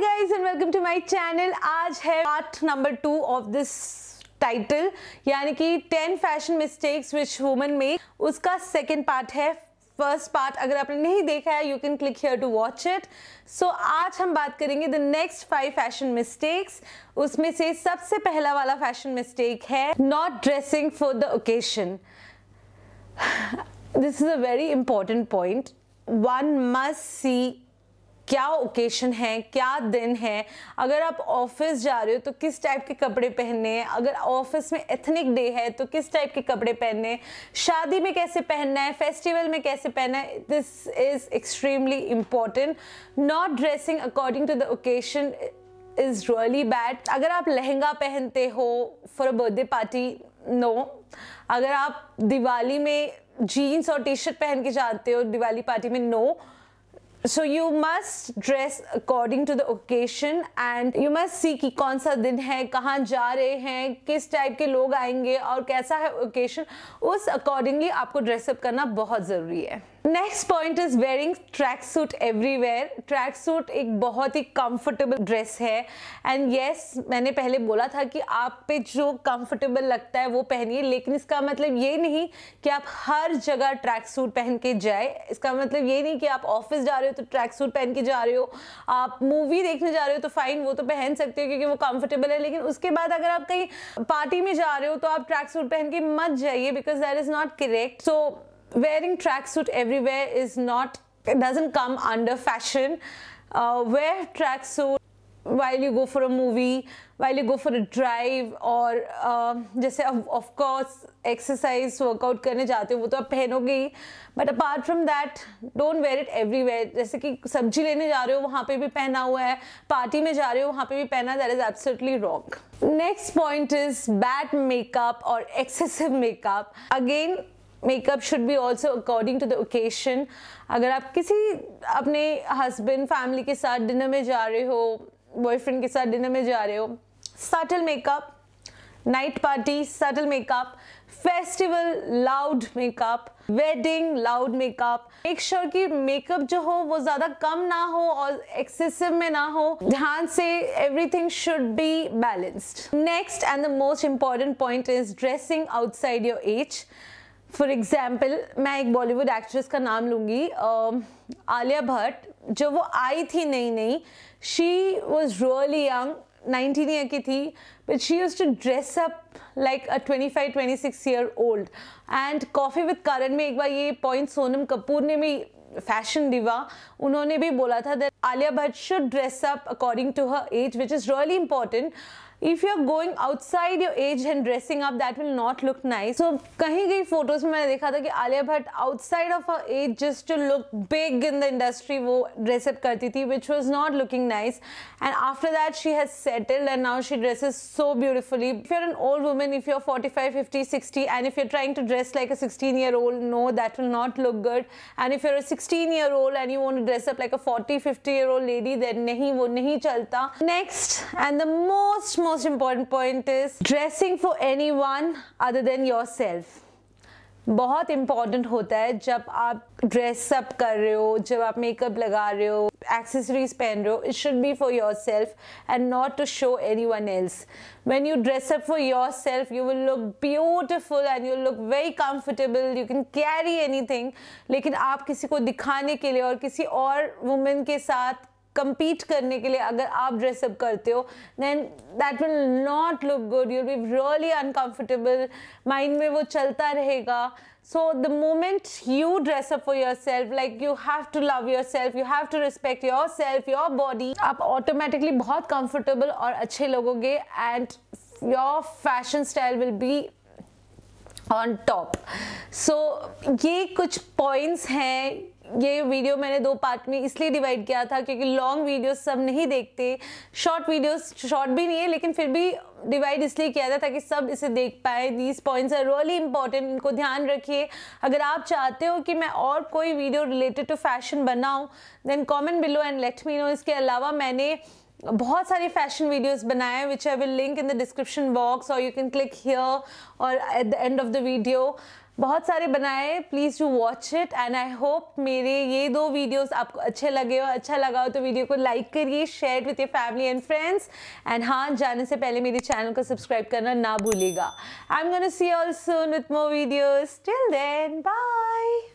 Guys and welcome to my channel आज है part number two of this title यानी कि ten fashion mistakes which women में उसका सेकेंड पार्ट है फर्स्ट पार्ट अगर आपने नहीं देखा है you can click here to watch it so आज हम बात करेंगे the next five fashion mistakes उसमें से सबसे पहला वाला फैशन मिस्टेक है not dressing for the occasion this is a very important point one must see क्या ओकेशन है क्या दिन है अगर आप ऑफिस जा रहे हो तो किस टाइप के कपड़े पहनने हैं अगर ऑफिस में एथनिक डे है तो किस टाइप के कपड़े पहनने शादी में कैसे पहनना है फेस्टिवल में कैसे पहनना है this is extremely important not dressing according to the occasion is really bad अगर आप लहंगा पहनते हो for a birthday party no अगर आप दिवाली में जीन्स और टी शर्ट पहन के जाते हो दिवाली पार्टी में no no. So you must dress according to the occasion and you must see कि कौन सा दिन है कहाँ जा रहे हैं किस टाइप के लोग आएंगे और कैसा है ओकेशन उस अकॉर्डिंगली आपको ड्रेसअप करना बहुत ज़रूरी है next point is wearing tracksuit everywhere tracksuit एक बहुत ही कंफर्टेबल ड्रेस है एंड येस yes, मैंने पहले बोला था कि आप पे जो कंफर्टेबल लगता है वो पहनिए लेकिन इसका मतलब ये नहीं कि आप हर जगह ट्रैक सूट पहन के जाए इसका मतलब ये नहीं कि आप ऑफिस जा रहे हो तो ट्रैक सूट पहन के जा रहे हो आप मूवी देखने जा रहे हो तो फाइन वो तो पहन सकते हो क्योंकि वो कंफर्टेबल है लेकिन उसके बाद अगर आप कहीं पार्टी में जा रहे हो तो आप ट्रैक सूट पहन के मत जाइए because that is not correct so wearing tracksuit everywhere is not doesn't come under fashion uh, wear tracksuit while you go for a movie while you go for a drive or just uh, say of, course exercise workout karne jaate wo to aap pehnoge but apart from that don't wear it everywhere jaise ki sabzi lene ja rahe ho wahan pe bhi pehna hua hai party mein ja rahe ho wahan pe bhi pehna that is absolutely wrong next point is bad makeup or excessive makeup again makeup should be also according to the occasion अगर आप किसी अपने husband family के साथ dinner में जा रहे हो बॉयफ्रेंड के साथ डिनर में जा रहे हो subtle makeup night party subtle makeup festival loud makeup wedding loud makeup make sure कि मेकअप जो हो वो ज़्यादा कम ना हो और एक्सेसिव में ना हो ध्यान से everything should be balanced next and the most important point is dressing outside your age for example मैं एक बॉलीवुड एक्ट्रेस का नाम लूँगी um, आलिया भट्ट जब वो आई थी नई नई she was really young nineteen year की थी but she used to dress up like a twenty five twenty six year old and coffee with Karan में एक बार ये पॉइंट सोनम कपूर ने भी फैशन दिवा उन्होंने भी बोला था that Alia Bhatt should dress up according to her age which is really important if you're going outside your age and dressing up that will not look nice so kahin kahin photos mein maine dekha tha ki alia bhatt outside of her age just to look big in the industry wo dress up karti thi which was not looking nice and after that she has settled and now she dresses so beautifully if you're an old woman if you're 45 50 60 and if you're trying to dress like a 16 year old no that will not look good and if you're a 16 year old and you want to dress up like a 40 50 year old lady then nahi wo nahi chalta next and the most most important point is dressing for anyone other than yourself. बहुत important होता है जब आप dress up कर रहे हो जब आप मेकअप लगा रहे हो एक्सेसरीज पहन रहे हो it should be for yourself and not to show anyone else when you dress up for yourself you will look beautiful and you look very comfortable you can carry anything लेकिन आप किसी को दिखाने के लिए और किसी और वुमेन के साथ कंपीट करने के लिए अगर आप ड्रेसअप करते हो then that will not look good you be really uncomfortable mind में वो चलता रहेगा so the moment you dress up for yourself like you have to love yourself you have to respect yourself your body आप automatically बहुत comfortable और अच्छे लगोगे and your fashion style will be on top so ये कुछ points हैं ये video मैंने दो पार्ट में इसलिए डिवाइड किया था क्योंकि लॉन्ग वीडियोस सब नहीं देखते शॉर्ट वीडियोस शॉर्ट भी नहीं है लेकिन फिर भी डिवाइड इसलिए किया था ताकि सब इसे देख पाए these points are really important इनको ध्यान रखिए अगर आप चाहते हो कि मैं और कोई वीडियो रिलेटेड टू फैशन बनाऊँ then comment below and let me know इसके अलावा मैंने बहुत सारे फैशन वीडियोस बनाए which I will link in the description box और यू कैन क्लिक हियर और at the end of the video बहुत सारे बनाए please you watch it and I hope मेरे ये दो वीडियोस आपको अच्छे लगे हो अच्छा लगा हो तो वीडियो को लाइक करिए share with your family and friends एंड हाँ जाने से पहले मेरे चैनल को सब्सक्राइब करना ना भूलेगा I am gonna see all soon with more videos till then bye